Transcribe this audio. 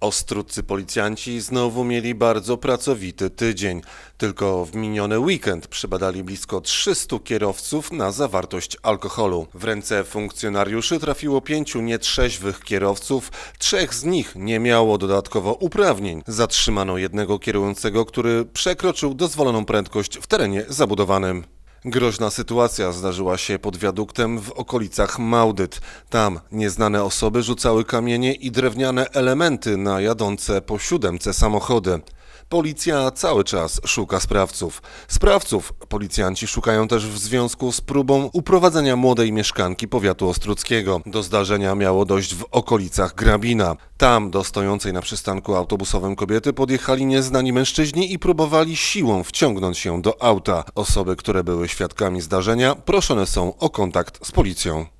Ostrudcy policjanci znowu mieli bardzo pracowity tydzień. Tylko w miniony weekend przebadali blisko 300 kierowców na zawartość alkoholu. W ręce funkcjonariuszy trafiło pięciu nietrzeźwych kierowców, trzech z nich nie miało dodatkowo uprawnień. Zatrzymano jednego kierującego, który przekroczył dozwoloną prędkość w terenie zabudowanym. Groźna sytuacja zdarzyła się pod wiaduktem w okolicach Maudyt. Tam nieznane osoby rzucały kamienie i drewniane elementy na jadące po siódemce samochody. Policja cały czas szuka sprawców. Sprawców policjanci szukają też w związku z próbą uprowadzenia młodej mieszkanki powiatu ostruckiego. Do zdarzenia miało dojść w okolicach Grabina. Tam do stojącej na przystanku autobusowym kobiety podjechali nieznani mężczyźni i próbowali siłą wciągnąć się do auta. Osoby, które były świadkami zdarzenia, proszone są o kontakt z policją.